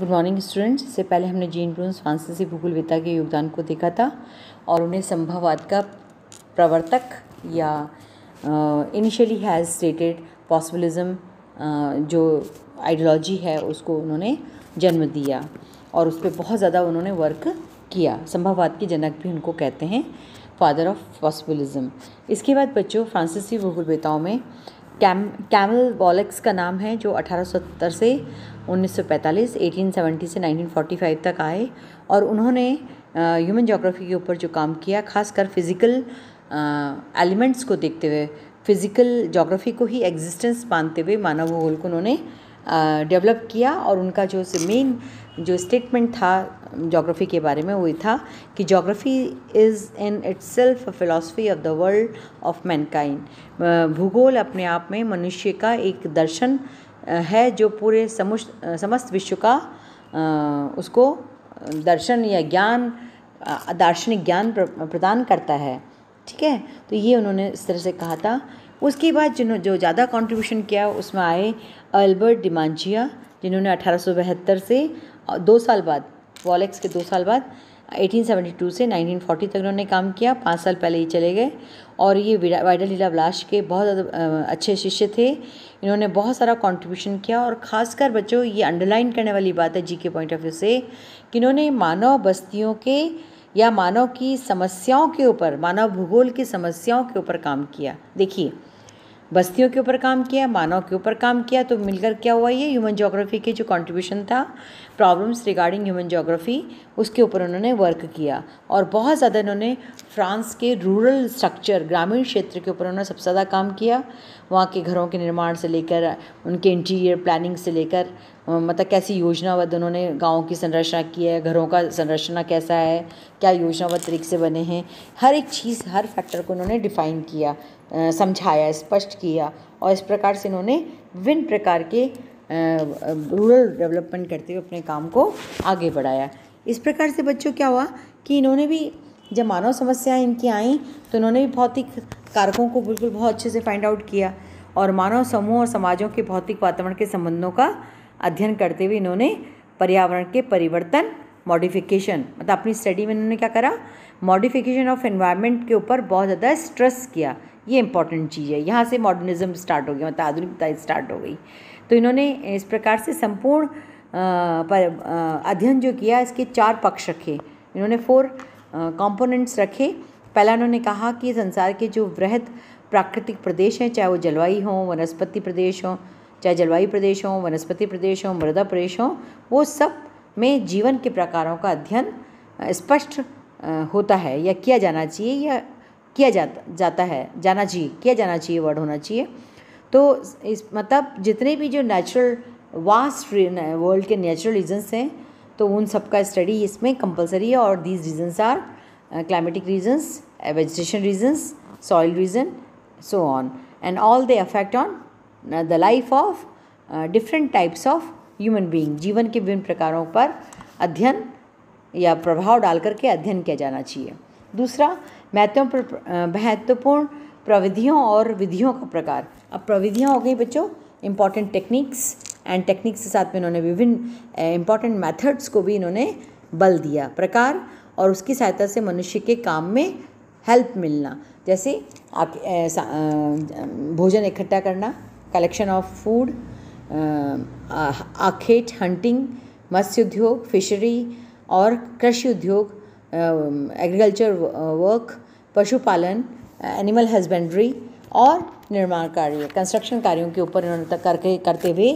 good morning students इससे पहले हमने जीन ब्रूंस फ्रांसीसी भूगोलवेता के योगदान को देखा था और उन्हें संभववाद का प्रवर्तक या इनिशियली हैज़ स्टेटेड पॉसिबलिज्म जो आइडियोलॉजी है उसको उन्होंने जन्म दिया और उस पर बहुत ज़्यादा उन्होंने वर्क किया संभववाद के जनक भी उनको कहते हैं फादर ऑफ पॉसिबलिज्म इसके बाद बच्चों फ्रांसीसी भूगोलवेताओं में कैम कैमल वॉलेक्स का नाम है जो 1870 से 1945, 1870 से 1945 तक आए और उन्होंने ह्यूमन जोग्राफी के ऊपर जो काम किया खासकर फिज़िकल एलिमेंट्स को देखते हुए फिज़िकल जोग्राफी को ही एग्जिस्टेंस मानते हुए मानव भूगोल को उन्होंने डेवलप किया और उनका जो मेन जो स्टेटमेंट था जोग्राफ़ी के बारे में वो था कि geography is in its self philosophy of the world of mankind भूगोल अपने आप में मनुष्य का एक दर्शन है जो पूरे समुश समस्त विश्व का उसको दर्शन या ज्ञान दार्शनिक ज्ञान प्रदान करता है ठीक है तो ये उन्होंने इस तरह से कहा था उसके बाद जिन्होंने जो ज़्यादा कंट्रीब्यूशन किया उसमें आए अल्बर्ट डिमांचिया जिन्होंने अठारह से दो साल बाद वॉलेक्स के दो साल बाद 1872 से 1940 तक उन्होंने काम किया पाँच साल पहले ही चले गए और ये वाइडल लीला ब्लाश के बहुत अच्छे शिष्य थे इन्होंने बहुत सारा कंट्रीब्यूशन किया और ख़ासकर बच्चों ये अंडरलाइन करने वाली बात है जी के पॉइंट ऑफ व्यू से कि इन्होंने मानव बस्तियों के या मानव की समस्याओं के ऊपर मानव भूगोल की समस्याओं के ऊपर काम किया देखिए बस्तियों के ऊपर काम किया मानव के ऊपर काम किया तो मिलकर क्या हुआ ये ह्यूमन जोग्राफी के जो कंट्रीब्यूशन था प्रॉब्लम्स रिगार्डिंग ह्यूमन जोग्राफी उसके ऊपर उन्होंने वर्क किया और बहुत ज़्यादा इन्होंने फ्रांस के रूरल स्ट्रक्चर ग्रामीण क्षेत्र के ऊपर उन्होंने सबसे ज़्यादा काम किया वहाँ के घरों के निर्माण से लेकर उनके इंटीरियर प्लानिंग से लेकर मतलब कैसी योजनाबद्ध उन्होंने गाँव की संरचना की है घरों का संरचना कैसा है क्या योजनाबद्ध तरीके से बने हैं हर एक चीज़ हर फैक्टर को उन्होंने डिफ़ाइन किया समझाया स्पष्ट किया और इस प्रकार से इन्होंने विभिन्न प्रकार के रूरल डेवलपमेंट करते हुए अपने काम को आगे बढ़ाया इस प्रकार से बच्चों क्या हुआ कि इन्होंने भी जब मानव समस्याएं इनकी आईं तो इन्होंने भी भौतिक कारकों को बिल्कुल बहुत अच्छे से फाइंड आउट किया और मानव समूह और समाजों के भौतिक वातावरण के संबंधों का अध्ययन करते हुए इन्होंने पर्यावरण के परिवर्तन मॉडिफिकेशन मतलब अपनी स्टडी में इन्होंने क्या करा मॉडिफिकेशन ऑफ एनवायरनमेंट के ऊपर बहुत ज़्यादा स्ट्रेस किया ये इंपॉर्टेंट चीज़ है यहाँ से मॉडर्निज्म स्टार्ट हो गया मतलब आधुनिकता स्टार्ट हो गई तो इन्होंने इस प्रकार से संपूर्ण पर अध्ययन जो किया इसके चार पक्ष रखे इन्होंने फोर कंपोनेंट्स रखे पहला उन्होंने कहा कि संसार के जो वृहद प्राकृतिक प्रदेश हैं चाहे वो जलवायु हों वनस्पति प्रदेश हों चाहे जलवायु प्रदेश हों वनस्पति प्रदेश हों मृदा प्रदेश हों वो सब में जीवन के प्रकारों का अध्ययन स्पष्ट होता है या किया जाना चाहिए या किया जाता जाता है जाना चाहिए किया जाना चाहिए वर्ड होना चाहिए तो इस मतलब जितने भी जो नेचुरल वास्ट वर्ल्ड के नेचुरल रीजन्स हैं तो उन सब का स्टडी इसमें कंपलसरी है और these regions are climatic regions vegetation regions soil region so on and all they affect on the life of different types of human being जीवन के विभिन्न प्रकारों पर अध्ययन या प्रभाव डाल करके अध्ययन किया जाना चाहिए दूसरा महत्वपूर्ण प्रविधियों और विधियों का प्रकार अब प्रविधियाँ हो गई बच्चों इम्पॉर्टेंट टेक्निक्स एंड टेक्निक्स के साथ में इन्होंने विभिन्न इम्पॉर्टेंट मेथड्स को भी इन्होंने बल दिया प्रकार और उसकी सहायता से मनुष्य के काम में हेल्प मिलना जैसे आप भोजन इकट्ठा करना कलेक्शन ऑफ फूड आखेट हंटिंग मत्स्य उद्योग फिशरी और कृषि उद्योग एग्रीकल्चर वर्क पशुपालन एनिमल हस्बेंड्री और निर्माण कार्य कंस्ट्रक्शन कार्यों के ऊपर इन्होंने तक करके करते हुए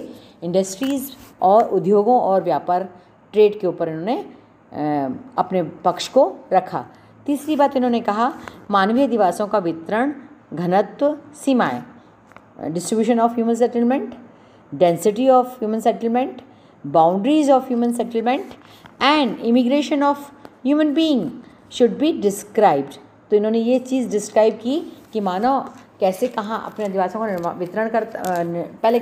इंडस्ट्रीज़ और उद्योगों और व्यापार ट्रेड के ऊपर इन्होंने अपने पक्ष को रखा तीसरी बात इन्होंने कहा मानवीय दिवासों का वितरण घनत्व सीमाएं distribution of human settlement density of human settlement boundaries of human settlement and immigration of human being should be described तो इन्होंने ये चीज़ डिस्क्राइब की कि मानव कैसे कहाँ अपने आदिवासियों का वितरण कर पहले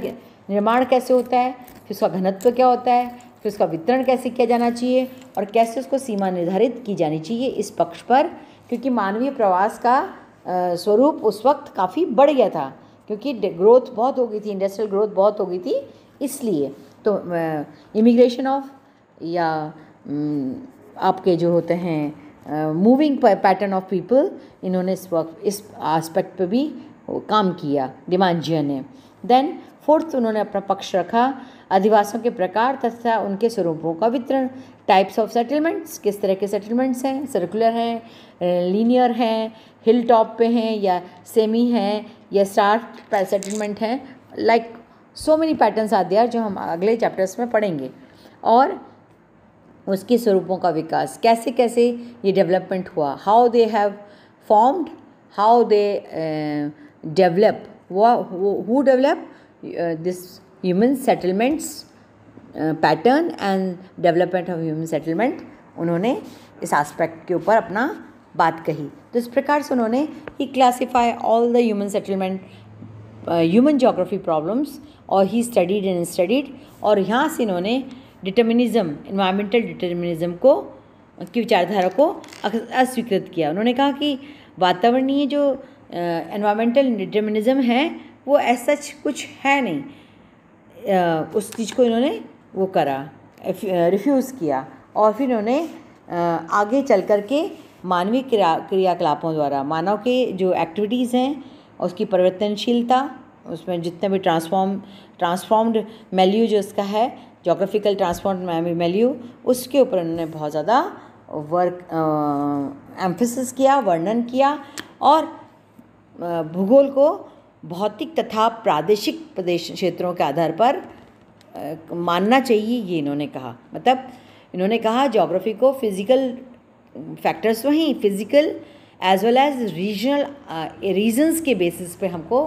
निर्माण कैसे होता है फिर उसका घनत्व क्या होता है फिर उसका वितरण कैसे किया जाना चाहिए और कैसे उसको सीमा निर्धारित की जानी चाहिए इस पक्ष पर क्योंकि मानवीय प्रवास का स्वरूप उस वक्त काफ़ी बढ़ गया था क्योंकि ग्रोथ बहुत हो गई थी इंडस्ट्रियल ग्रोथ बहुत हो गई थी इसलिए तो इमिग्रेशन ऑफ या आपके जो होते हैं मूविंग पैटर्न ऑफ पीपल इन्होंने इस वक्त इस आस्पेक्ट पे भी काम किया डिमांजिया ने देन फोर्थ उन्होंने अपना पक्ष रखा आदिवासियों के प्रकार तथा उनके स्वरूपों का वितरण टाइप्स ऑफ सेटलमेंट्स किस तरह के सेटलमेंट्स हैं सर्कुलर हैं लीनियर हैं हिल टॉप पे हैं या सेमी हैं या स्टार सेटलमेंट हैं लाइक सो मेनी पैटर्न्स आ दिया जो हम अगले चैप्टर्स में पढ़ेंगे और उसके स्वरूपों का विकास कैसे कैसे ये डेवलपमेंट हुआ how they have formed how they develop who develop this human settlements pattern and development of human settlement उन्होंने इस एस्पेक्ट के ऊपर अपना बात कही तो इस प्रकार से उन्होंने he classify all the human settlement human geography problems और ही स्टडीड एंड स्टडीड और यहाँ से इन्होंने डिटर्मिनिज्म इन्वायरमेंटल डिटर्मिनिज्म को की विचारधारा को अस्वीकृत किया उन्होंने कहा कि वातावरणीय जो इन्वायरमेंटल डिटर्मिनिज्म है वो ऐसा कुछ है नहीं आ, उस चीज़ को इन्होंने वो करा रिफ्यूज़ किया और फिर इन्होंने आगे चल कर के मानवीय क्रिया क्रियाकलापों द्वारा मानव के जो एक्टिविटीज़ हैं उसकी परिवर्तनशीलता उसमें जितने भी ट्रांसफॉर्म ट्रांसफॉर्म्ड वैल्यू जो उसका है जोग्राफिकल ट्रांसपोर्ट मेमोरी वैल्यू उसके ऊपर उन्होंने बहुत ज़्यादा वर्क एम्फोसिस किया वर्णन किया और भूगोल को भौतिक तथा प्रादेशिक प्रदेश क्षेत्रों के आधार पर मानना चाहिए ये इन्होंने कहा मतलब इन्होंने कहा जोग्राफी को फिज़िकल फैक्टर्स वहीं physical as well as regional regions के बेसिस पे हमको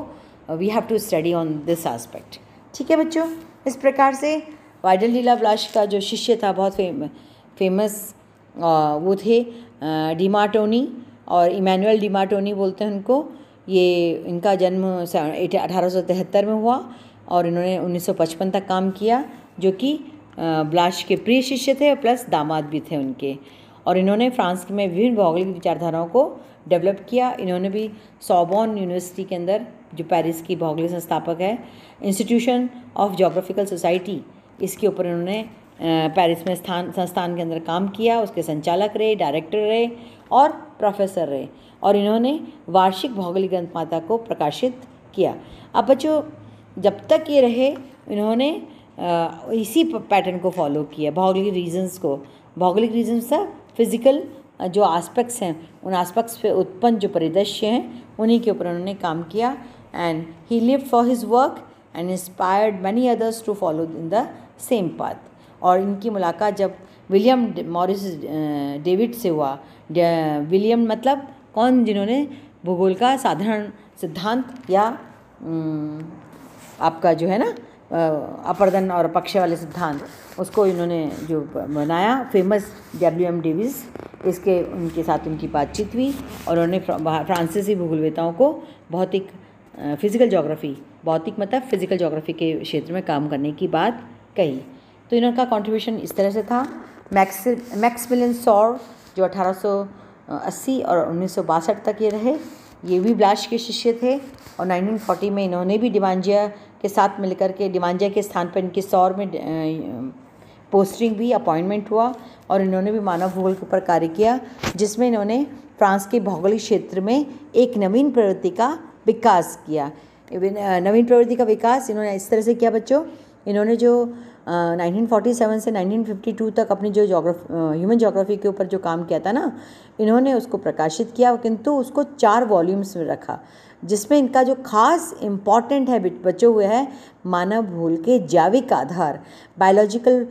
we have to study on this aspect ठीक है बच्चों इस प्रकार से वाइडल लीला ब्लाश का जो शिष्य था बहुत फेम फेमस वो थे डिमाटोनी और इमानुअल डिमाटोनी बोलते हैं उनको ये इनका जन्म अठारह में हुआ और इन्होंने 1955 तक काम किया जो कि ब्लाश के प्रिय शिष्य थे और प्लस दामाद भी थे उनके और इन्होंने फ्रांस में विभिन्न भौगोलिक विचारधाराओं को डेवलप किया इन्होंने भी सॉबॉन यूनिवर्सिटी के अंदर जो पेरिस की भौगोलिक संस्थापक है इंस्टीट्यूशन ऑफ जोग्राफिकल सोसाइटी इसके ऊपर उन्होंने पेरिस में स्थान संस्थान के अंदर काम किया उसके संचालक रहे डायरेक्टर रहे और प्रोफेसर रहे और इन्होंने वार्षिक भौगोलिक ग्रंथ माता को प्रकाशित किया अब बच्चों जब तक ये रहे इन्होंने इसी पैटर्न को फॉलो किया भौगोलिक रीजंस को भौगोलिक रीजंस था फिजिकल जो आस्पेक्ट्स हैं उन आस्पेक्ट्स पे उत्पन्न जो परिदृश्य हैं उन्हीं के ऊपर उन्होंने काम किया and he live for his work and inspired many others to follow in the same path और इनकी मुलाकात जब विलियम मॉरिस डेविड से हुआ विलियम मतलब कौन जिन्होंने भूगोल का साधारण सिद्धांत या आपका जो है ना अपर्दन और पक्ष वाले सिद्धांत उसको इन्होंने जो बनाया फेमस डब्ल्यू एम डेविस इसके उनके साथ उनकी बातचीत हुई और उन्होंने फ्रांसीसी भूगोलवेताओं को भौतिक फिज़िकल जोग्राफ़ी भौतिक मतलब फिज़िकल जोग्राफ़ी के क्षेत्र में काम करने की बात कई तो इनका कंट्रीब्यूशन इस तरह से था मैक्स मैक्समिलियन सौर जो 1880 और उन्नीस तक ये रहे ये भी ब्लाश के शिष्य थे और 1940 में इन्होंने भी डिमांजिया के साथ मिलकर के डिमांजिया के स्थान पर इनके सौर में पोस्टिंग भी अपॉइंटमेंट हुआ और इन्होंने भी मानव भूगोल के ऊपर कार्य किया जिसमें इन्होंने फ्रांस के भौगोलिक क्षेत्र में एक नवीन प्रवृत्ति का विकास किया नवीन प्रवृत्ति का विकास इन्होंने इस तरह से किया बच्चों इन्होंने जो 1947 से 1952 तक अपनी जो जोग्राफ ह्यूमन जोग्राफी के ऊपर जो काम किया था ना इन्होंने उसको प्रकाशित किया किंतु उसको चार वॉल्यूम्स में रखा जिसमें इनका जो खास इम्पॉर्टेंट है बचे हुए है मानव भूल के जैविक आधार biological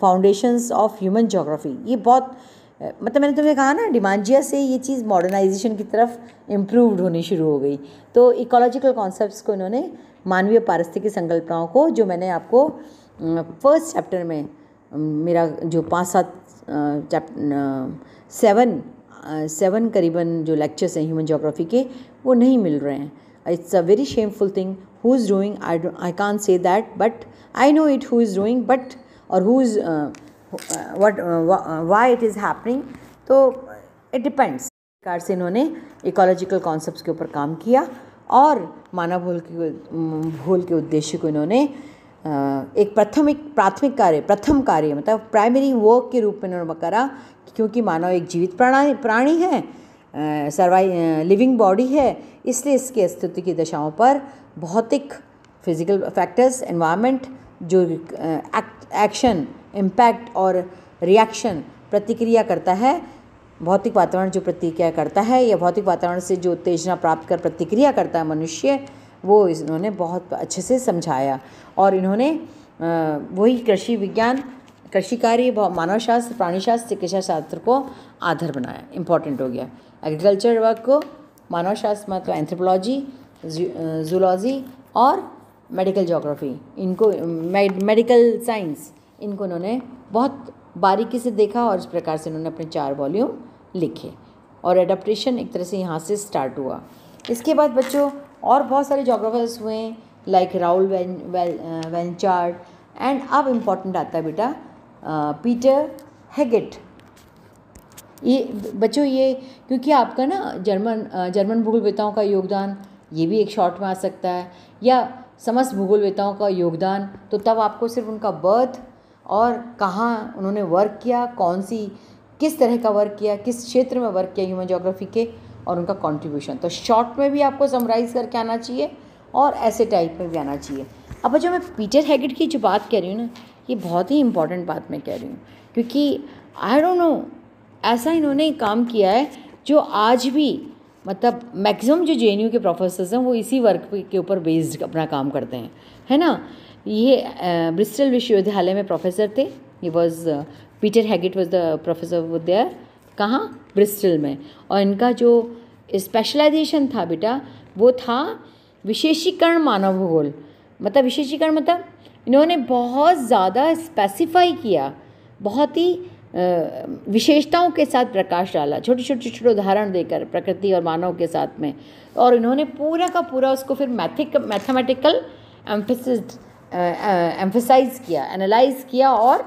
foundations of human geography ये बहुत मतलब मैंने तुम्हें कहा ना डिमांजिया से ये चीज़ मॉडर्नाइजेशन की तरफ इम्प्रूवड होनी शुरू हो गई तो इकोलॉजिकल कॉन्सेप्ट को इन्होंने मानवीय पारिस्थितिकी संकल्पनाओं को जो मैंने आपको फर्स्ट चैप्टर में मेरा जो पाँच सात सेवन सेवन करीबन जो लेक्चर्स हैं ह्यूमन जोग्राफी के वो नहीं मिल रहे हैं it's a very shameful thing who is doing I I कान से that but I know it who is doing but और who is what why it is happening तो इट डिपेंड्स प्रकार से इन्होंने इकोलॉजिकल कॉन्सेप्ट के ऊपर काम किया और मानव भूल के भूल के उद्देश्य को इन्होंने एक प्राथमिक प्राथमिक कार्य प्रथम कार्य मतलब प्राइमरी वर्क के रूप में इन्होंने करा क्योंकि मानव एक जीवित प्राणी प्राणी है सर्वाइ लिविंग बॉडी है इसलिए इसके अस्तित्व की दशाओं पर भौतिक फिजिकल फैक्टर्स एनवायरनमेंट जो एक्शन इम्पैक्ट और रिएक्शन प्रतिक्रिया करता है भौतिक वातावरण जो प्रतिक्रिया करता है या भौतिक वातावरण से जो उत्तेजना प्राप्त कर प्रतिक्रिया करता है मनुष्य वो इन्होंने बहुत अच्छे से समझाया और इन्होंने वही कृषि विज्ञान कृषि कार्य मानव शास्त्र प्राणी शास्त्र चिकित्सा शास्त्र को आधार बनाया इंपॉर्टेंट हो गया एग्रीकल्चर वर्क को मानव शास्त्र मतलब एंथ्रोपोलॉजी जूलॉजी और मेडिकल जोग्राफी इनको मेडिकल साइंस इनको इन्होंने बहुत बारीकी से देखा और इस प्रकार से उन्होंने अपने चार वॉल्यूम लिखे और एडप्टेशन एक तरह से यहाँ से स्टार्ट हुआ इसके बाद बच्चों और बहुत सारे जोग्राफर्स हुए लाइक राहुल वेंचार्ड एंड अब इम्पॉर्टेंट आता है बेटा पीटर uh, हैगेट ये बच्चों ये क्योंकि आपका ना जर्मन जर्मन uh, भूगोलवेताओं का योगदान ये भी एक शॉर्ट में आ सकता है या समस्त भूगोलवेताओं का योगदान तो तब आपको सिर्फ उनका बर्थ और कहाँ उन्होंने वर्क किया कौन सी किस तरह का वर्क किया किस क्षेत्र में वर्क किया ह्यूमन जोग्राफी के और उनका कॉन्ट्रीब्यूशन तो शॉर्ट में भी आपको समराइज़ करके आना चाहिए और ऐसे टाइप में भी आना चाहिए अब जो मैं पीटर हैगिट की जो बात कह रही हूँ ना ये बहुत ही इंपॉर्टेंट बात मैं कह रही हूँ क्योंकि आई डोंट नो ऐसा इन्होंने काम किया है जो आज भी मतलब मैक्सिमम जो जे के प्रोफेसर्स हैं वो इसी वर्क के ऊपर बेस्ड अपना काम करते हैं है ना ये ब्रिस्टल विश्वविद्यालय में प्रोफेसर थे he was Peter Haggett was the professor there कहाँ ब्रिस्टल में और इनका जो स्पेशलाइजेशन था बेटा वो था विशेषीकरण मानव भूगोल मतलब विशेषीकरण मतलब इन्होंने बहुत ज़्यादा स्पेसिफाई किया बहुत ही विशेषताओं के साथ प्रकाश डाला छोटे छोटे छोटे उदाहरण देकर प्रकृति और मानव के साथ में और इन्होंने पूरा का पूरा उसको फिर मैथिक मैथमेटिकल एम्फेसिस एम्फेसाइज किया एनालाइज किया और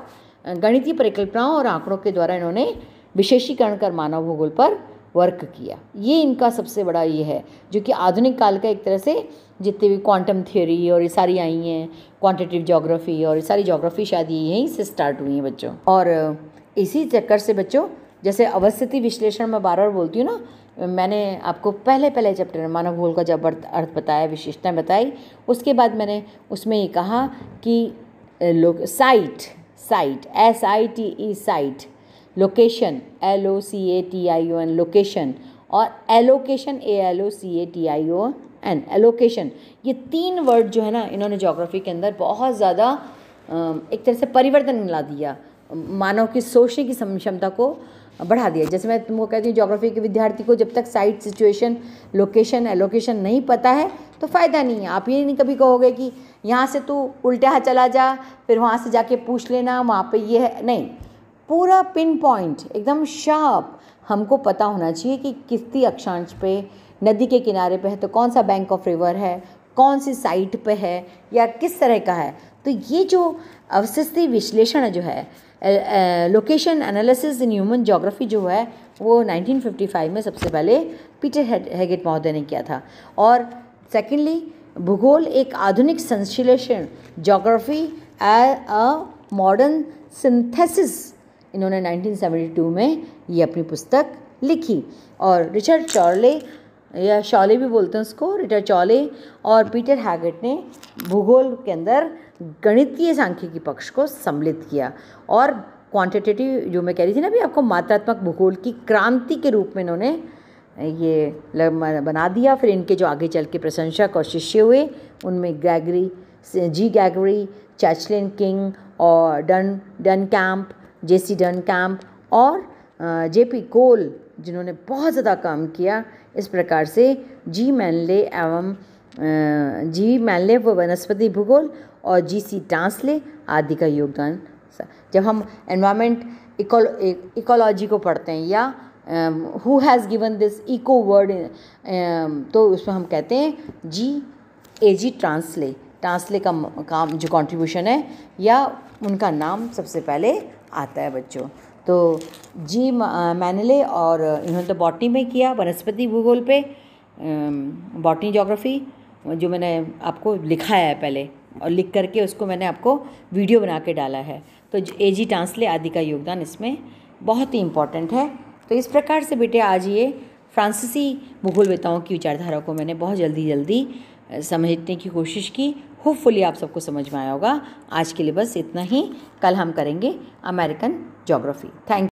गणितीय परिकल्पनाओं और आंकड़ों के द्वारा इन्होंने विशेषीकरण कर मानव भूगोल पर वर्क किया ये इनका सबसे बड़ा ये है जो कि आधुनिक काल का एक तरह से जितने भी क्वांटम थ्योरी और ये सारी आई हैं क्वांटिटिव जोग्राफी और ये सारी जोग्राफी शायद यहीं से स्टार्ट हुई हैं बच्चों और इसी चक्कर से बच्चों जैसे अवस्थिति विश्लेषण मैं बार बार बोलती हूँ ना मैंने आपको पहले पहले चैप्टर में मानव भूल का जब अर्थ बताया विशेषताएं बताई उसके बाद मैंने उसमें ये कहा कि लोग site site S I T E site location L O C A T I O N location और allocation A L O C A T I O N allocation ये तीन वर्ड जो है ना इन्होंने जोग्राफी के अंदर बहुत ज़्यादा एक तरह से परिवर्तन ला दिया मानव की सोचने की क्षमता को बढ़ा दिया जैसे मैं तुमको कहती हूँ जोग्राफी के विद्यार्थी को जब तक साइट सिचुएशन लोकेशन एलोकेशन नहीं पता है तो फ़ायदा नहीं है आप ये नहीं कभी कहोगे कि यहाँ से तू उल्टा चला जा फिर वहाँ से जाके पूछ लेना वहाँ पे ये है नहीं पूरा पिन पॉइंट एकदम शार्प हमको पता होना चाहिए कि किसती अक्षांश पे नदी के किनारे पे है तो कौन सा बैंक ऑफ रिवर है कौन सी साइट पे है या किस तरह का है तो ये जो अवशिष्टि विश्लेषण जो है location analysis in human geography जो है वो 1955 में सबसे पहले पीटर हैगेट महोदय ने किया था और सेकेंडली भूगोल एक आधुनिक संश्लेषण जोग्राफी अ मॉडर्न सिंथेसिस इन्होंने 1972 में ये अपनी पुस्तक लिखी और रिचर्ड चॉर्ले या शौले भी बोलते हैं उसको रिटर चौले और पीटर हैगट ने भूगोल के अंदर गणितीय सांख्यिकी पक्ष को सम्मिलित किया और क्वांटिटेटिव जो मैं कह रही थी ना अभी आपको मात्रात्मक भूगोल की क्रांति के रूप में इन्होंने ये बना दिया फिर इनके जो आगे चल के प्रशंसक और शिष्य हुए उनमें गैगरी जी गैगरी चैचलिन किंग और Dunn Dunn Camp J C Dunn Camp और जेपी कोल जिन्होंने बहुत ज़्यादा काम किया इस प्रकार से जी मैनले एवं जी मैनले व वनस्पति भूगोल और जी सी टांसले आदि का योगदान जब हम एनवायरमेंट इकोलॉजी को पढ़ते हैं या who has given this eco word तो उसमें हम कहते हैं जी ए जी ट्रांसले ट्रांसले का काम जो कंट्रीब्यूशन है या उनका नाम सबसे पहले आता है बच्चों तो जी मैनले और इन्होंने तो बॉटनी में किया वनस्पति भूगोल पे बॉटनी जोग्राफी जो मैंने आपको लिखाया है पहले और लिख करके उसको मैंने आपको वीडियो बना के डाला है तो ए जी टांसले आदि का योगदान इसमें बहुत ही इम्पॉर्टेंट है तो इस प्रकार से बेटे आज ये फ्रांसीसी भूगोलवेताओं की विचारधारा को मैंने बहुत जल्दी जल्दी समझने की कोशिश की होपफुली आप सबको समझ में आया होगा आज के लिए बस इतना ही कल हम करेंगे अमेरिकन जोग्राफी थैंक